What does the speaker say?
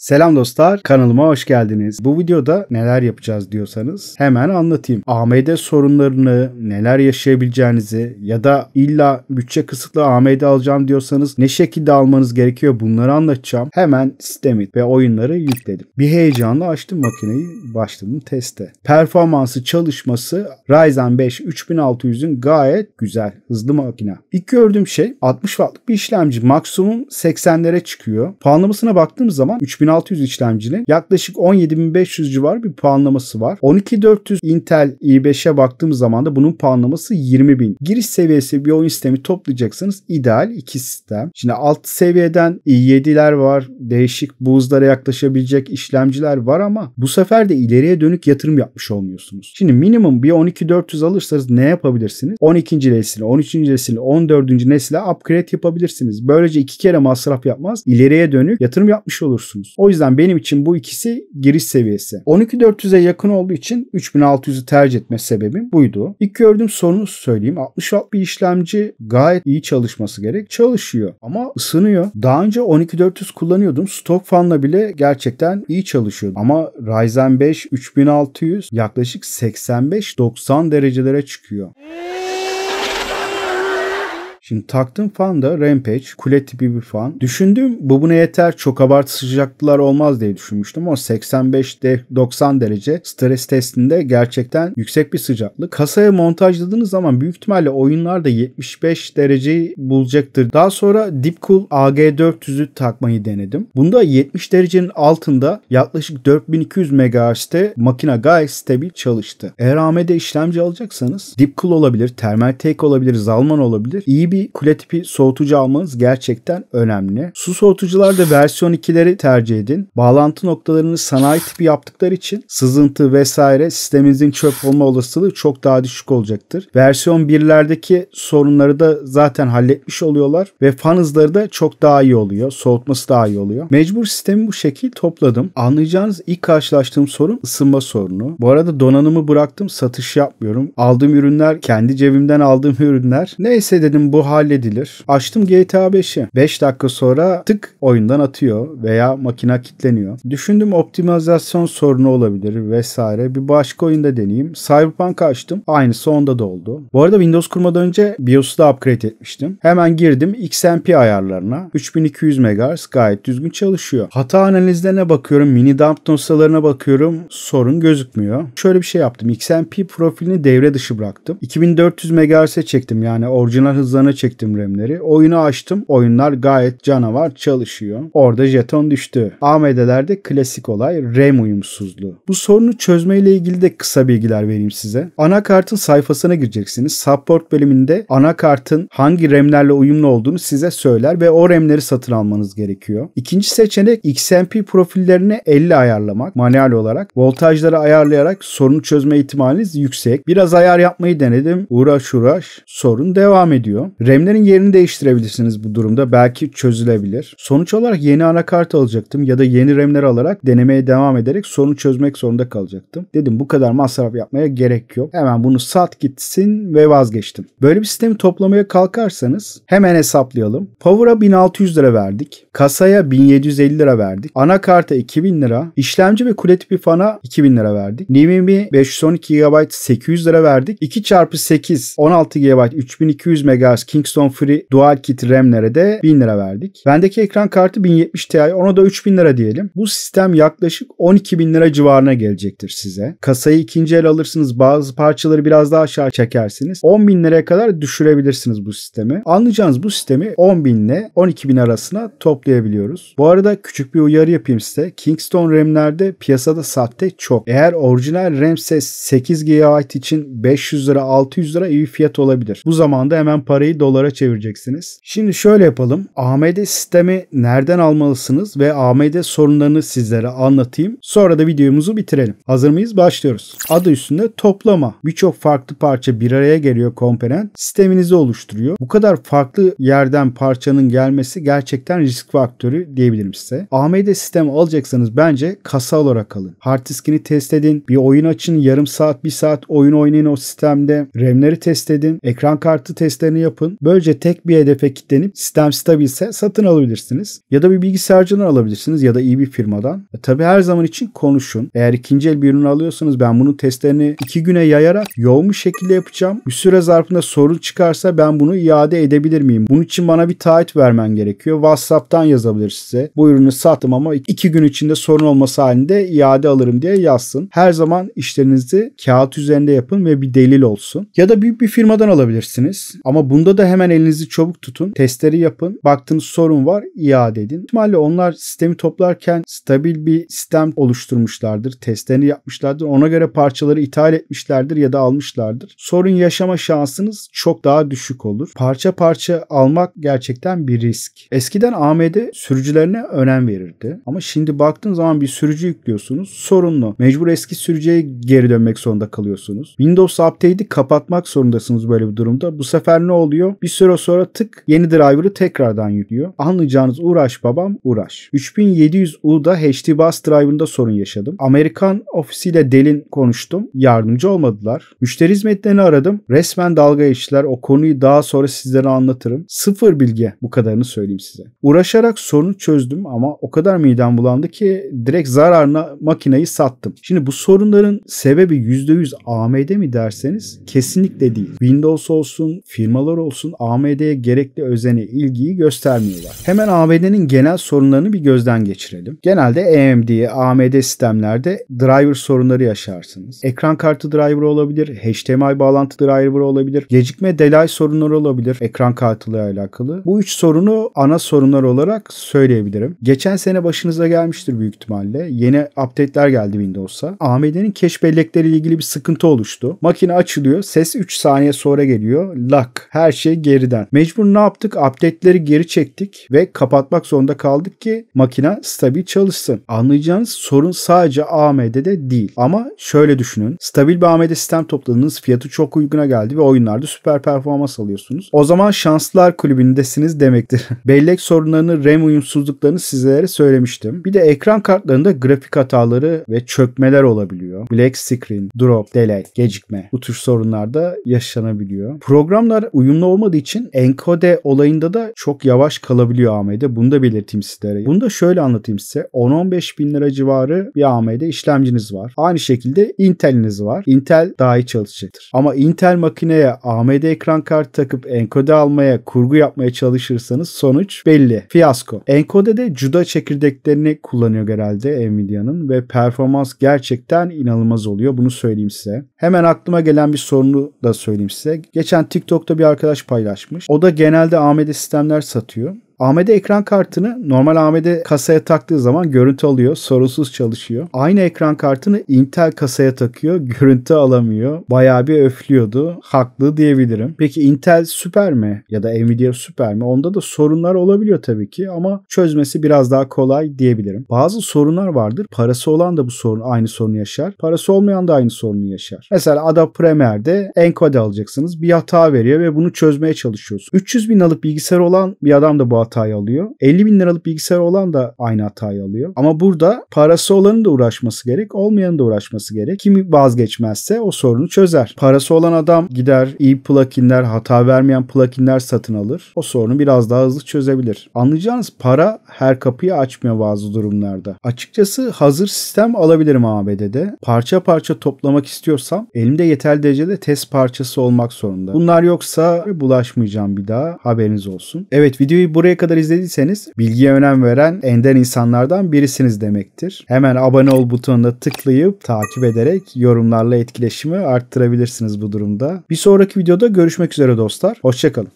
Selam dostlar, kanalıma hoş geldiniz. Bu videoda neler yapacağız diyorsanız hemen anlatayım. AMD sorunlarını, neler yaşayabileceğinizi ya da illa bütçe kısıtlı AMD alacağım diyorsanız ne şekilde almanız gerekiyor bunları anlatacağım. Hemen sistemi ve oyunları yükledim. Bir heyecanla açtım makineyi, başladım teste. Performansı, çalışması Ryzen 5 3600'ün gayet güzel, hızlı makine. İlk gördüğüm şey 60 wattlık bir işlemci. Maksimum 80'lere çıkıyor. Puanlamasına baktığım zaman 3000 10600 işlemcinin yaklaşık 17500 civar bir puanlaması var. 12400 Intel i5'e baktığımız zaman da bunun puanlaması 20000. Giriş seviyesi bir oyun sistemi toplayacaksınız. ideal iki sistem. Şimdi alt seviyeden i7'ler var. Değişik buzlara yaklaşabilecek işlemciler var ama bu sefer de ileriye dönük yatırım yapmış olmuyorsunuz. Şimdi minimum bir 12400 alırsanız ne yapabilirsiniz? 12. nesli, 13. nesli, 14. nesile upgrade yapabilirsiniz. Böylece iki kere masraf yapmaz. ileriye dönük yatırım yapmış olursunuz. O yüzden benim için bu ikisi giriş seviyesi. 12400'e yakın olduğu için 3600'ü tercih etme sebebim buydu. İlk gördüğüm sorunu söyleyeyim. 60 watt bir işlemci gayet iyi çalışması gerek. Çalışıyor ama ısınıyor. Daha önce 12400 kullanıyordum. Stok fanla bile gerçekten iyi çalışıyordu. Ama Ryzen 5 3600 yaklaşık 85-90 derecelere çıkıyor. Şimdi taktığım fan da Rampage, kule tipi bir fan. Düşündüm bu buna yeter çok abartı sıcaklıklar olmaz diye düşünmüştüm ama 85 de 90 derece stres testinde gerçekten yüksek bir sıcaklık. Kasaya montajladığınız zaman büyük ihtimalle oyunlar da 75 dereceyi bulacaktır. Daha sonra Deepcool AG400'ü takmayı denedim. Bunda 70 derecenin altında yaklaşık 4200 MHz'de makine gayet stabil çalıştı. Eğer AMD işlemci alacaksanız Deepcool olabilir, Thermaltake olabilir, Zalman olabilir. İyi bir bir kule tipi soğutucu almanız gerçekten önemli. Su soğutucular da versiyon 2'leri tercih edin. Bağlantı noktalarını sanayi tipi yaptıkları için sızıntı vesaire sisteminizin çöp olma olasılığı çok daha düşük olacaktır. Versiyon 1'lerdeki sorunları da zaten halletmiş oluyorlar ve fan hızları da çok daha iyi oluyor. Soğutması daha iyi oluyor. Mecbur sistemi bu şekil topladım. Anlayacağınız ilk karşılaştığım sorun ısınma sorunu. Bu arada donanımı bıraktım satış yapmıyorum. Aldığım ürünler kendi cebimden aldığım ürünler. Neyse dedim bu halledilir. Açtım GTA 5'i. 5 dakika sonra tık oyundan atıyor veya makina kilitleniyor. Düşündüm optimizasyon sorunu olabilir vesaire. Bir başka oyunda deneyeyim. Cyberpunk açtım. Aynısı onda da oldu. Bu arada Windows kurmadan önce BIOS'u da upgrade etmiştim. Hemen girdim XMP ayarlarına. 3200 MHz gayet düzgün çalışıyor. Hata analizlerine bakıyorum. Mini dump dosyalarına bakıyorum. Sorun gözükmüyor. Şöyle bir şey yaptım. XMP profilini devre dışı bıraktım. 2400 MHz'e çektim. Yani orijinal hızlarını ekrana çektim remleri, Oyunu açtım. Oyunlar gayet canavar çalışıyor. Orada jeton düştü. AMD'lerde klasik olay rem uyumsuzluğu. Bu sorunu çözmeyle ilgili de kısa bilgiler vereyim size. Anakartın sayfasına gireceksiniz. Support bölümünde anakartın hangi remlerle uyumlu olduğunu size söyler ve o remleri satın almanız gerekiyor. İkinci seçenek XMP profillerini 50 ayarlamak manuel olarak. Voltajları ayarlayarak sorunu çözme ihtimaliniz yüksek. Biraz ayar yapmayı denedim. Uğraş uğraş sorun devam ediyor. RAM'lerin yerini değiştirebilirsiniz bu durumda. Belki çözülebilir. Sonuç olarak yeni anakart alacaktım ya da yeni RAM'ler alarak denemeye devam ederek sorunu çözmek zorunda kalacaktım. Dedim bu kadar masraf yapmaya gerek yok. Hemen bunu sat gitsin ve vazgeçtim. Böyle bir sistemi toplamaya kalkarsanız hemen hesaplayalım. Power'a 1600 lira verdik. Kasaya 1750 lira verdik. Anakarta 2000 lira. İşlemci ve kule tipi fana 2000 lira verdik. NVMe 512 GB 800 lira verdik. 2 çarpı 8 16 GB 3200 MHz Kingston Free Dual Kit RAM'lere de 1000 lira verdik. Bendeki ekran kartı 1070 Ti ona da 3000 lira diyelim. Bu sistem yaklaşık 12.000 lira civarına gelecektir size. Kasayı ikinci el alırsınız bazı parçaları biraz daha aşağı çekersiniz. 10.000 liraya kadar düşürebilirsiniz bu sistemi. Anlayacağınız bu sistemi 10.000 ile 12.000 arasına toplayabiliyoruz. Bu arada küçük bir uyarı yapayım size. Kingston RAM'lerde piyasada sahte çok. Eğer orijinal RAM ses 8 GB için 500 lira 600 lira iyi fiyat olabilir. Bu zamanda hemen parayı dolara çevireceksiniz. Şimdi şöyle yapalım. AMD sistemi nereden almalısınız ve AMD sorunlarını sizlere anlatayım. Sonra da videomuzu bitirelim. Hazır mıyız? Başlıyoruz. Adı üstünde toplama. Birçok farklı parça bir araya geliyor komponent. Sisteminizi oluşturuyor. Bu kadar farklı yerden parçanın gelmesi gerçekten risk faktörü diyebilirim size. AMD sistemi alacaksanız bence kasa olarak alın. Hard diskini test edin. Bir oyun açın. Yarım saat, bir saat oyun oynayın o sistemde. RAM'leri test edin. Ekran kartı testlerini yapın alın. Böylece tek bir hedefe kitlenip sistem stabilse satın alabilirsiniz. Ya da bir bilgisayarcıdan alabilirsiniz ya da iyi bir firmadan. E, tabii her zaman için konuşun. Eğer ikinci el bir ürün alıyorsanız ben bunun testlerini iki güne yayarak yoğun bir şekilde yapacağım. Bir süre zarfında sorun çıkarsa ben bunu iade edebilir miyim? Bunun için bana bir taahhüt vermen gerekiyor. WhatsApp'tan yazabilir size. Bu ürünü sattım ama iki gün içinde sorun olması halinde iade alırım diye yazsın. Her zaman işlerinizi kağıt üzerinde yapın ve bir delil olsun. Ya da büyük bir firmadan alabilirsiniz. Ama bunda da Burada hemen elinizi çabuk tutun. Testleri yapın. Baktığınız sorun var iade edin. İhtimalle onlar sistemi toplarken stabil bir sistem oluşturmuşlardır. Testlerini yapmışlardır. Ona göre parçaları ithal etmişlerdir ya da almışlardır. Sorun yaşama şansınız çok daha düşük olur. Parça parça almak gerçekten bir risk. Eskiden AMD sürücülerine önem verirdi. Ama şimdi baktığın zaman bir sürücü yüklüyorsunuz. Sorunlu. Mecbur eski sürücüye geri dönmek zorunda kalıyorsunuz. Windows Update'i kapatmak zorundasınız böyle bir durumda. Bu sefer ne oluyor? yüklüyor. Bir süre sonra tık yeni driver'ı tekrardan yüklüyor. Anlayacağınız uğraş babam uğraş. 3700U'da HD bus driver'ında sorun yaşadım. Amerikan ofisiyle Dell'in konuştum. Yardımcı olmadılar. Müşteri hizmetlerini aradım. Resmen dalga geçtiler. O konuyu daha sonra sizlere anlatırım. Sıfır bilgi bu kadarını söyleyeyim size. Uğraşarak sorunu çözdüm ama o kadar midem bulandı ki direkt zararına makineyi sattım. Şimdi bu sorunların sebebi %100 AMD mi derseniz kesinlikle değil. Windows olsun, firmalar olsun olsun AMD'ye gerekli özeni, ilgiyi göstermiyorlar. Hemen AMD'nin genel sorunlarını bir gözden geçirelim. Genelde AMD, AMD sistemlerde driver sorunları yaşarsınız. Ekran kartı driver olabilir, HDMI bağlantı driver olabilir, gecikme delay sorunları olabilir ekran kartıyla alakalı. Bu üç sorunu ana sorunlar olarak söyleyebilirim. Geçen sene başınıza gelmiştir büyük ihtimalle. Yeni update'ler geldi Windows'a. AMD'nin cache bellekleriyle ilgili bir sıkıntı oluştu. Makine açılıyor. Ses 3 saniye sonra geliyor. Lak. Her şey geriden. Mecbur ne yaptık? Update'leri geri çektik ve kapatmak zorunda kaldık ki makine stabil çalışsın. Anlayacağınız sorun sadece AMD'de değil. Ama şöyle düşünün. Stabil bir AMD sistem topladınız. Fiyatı çok uyguna geldi ve oyunlarda süper performans alıyorsunuz. O zaman şanslar kulübündesiniz demektir. Bellek sorunlarını, RAM uyumsuzluklarını sizlere söylemiştim. Bir de ekran kartlarında grafik hataları ve çökmeler olabiliyor. Black screen, drop, delay, gecikme bu tür sorunlar da yaşanabiliyor. Programlar uyumlu olmadığı için enkode olayında da çok yavaş kalabiliyor AMD. Bunu da belirteyim sizlere. Bunu da şöyle anlatayım size. 10-15 bin lira civarı bir AMD işlemciniz var. Aynı şekilde Intel'iniz var. Intel daha iyi çalışacaktır. Ama Intel makineye AMD ekran kartı takıp enkode almaya, kurgu yapmaya çalışırsanız sonuç belli. Fiyasko. Enkode'de CUDA çekirdeklerini kullanıyor herhalde Nvidia'nın ve performans gerçekten inanılmaz oluyor. Bunu söyleyeyim size. Hemen aklıma gelen bir sorunu da söyleyeyim size. Geçen TikTok'ta bir arkadaş mesaj paylaşmış. O da genelde AMD sistemler satıyor. AMD ekran kartını normal AMD kasaya taktığı zaman görüntü alıyor, sorunsuz çalışıyor. Aynı ekran kartını Intel kasaya takıyor, görüntü alamıyor. Bayağı bir öflüyordu. Haklı diyebilirim. Peki Intel süper mi? Ya da Nvidia süper mi? Onda da sorunlar olabiliyor tabii ki ama çözmesi biraz daha kolay diyebilirim. Bazı sorunlar vardır. Parası olan da bu sorun aynı sorunu yaşar. Parası olmayan da aynı sorunu yaşar. Mesela Adobe Premiere'de encode alacaksınız. Bir hata veriyor ve bunu çözmeye çalışıyorsun. 300 bin alıp bilgisayar olan bir adam da bu hata hatayı alıyor. 50 bin liralık bilgisayar olan da aynı hatayı alıyor. Ama burada parası olanın da uğraşması gerek, olmayanın da uğraşması gerek. Kim vazgeçmezse o sorunu çözer. Parası olan adam gider iyi pluginler, hata vermeyen pluginler satın alır. O sorunu biraz daha hızlı çözebilir. Anlayacağınız para her kapıyı açmıyor bazı durumlarda. Açıkçası hazır sistem alabilirim ABD'de. Parça parça toplamak istiyorsam elimde yeterli derecede test parçası olmak zorunda. Bunlar yoksa bulaşmayacağım bir daha. Haberiniz olsun. Evet videoyu buraya kadar izlediyseniz bilgiye önem veren ender insanlardan birisiniz demektir. Hemen abone ol butonuna tıklayıp takip ederek yorumlarla etkileşimi arttırabilirsiniz bu durumda. Bir sonraki videoda görüşmek üzere dostlar. Hoşçakalın.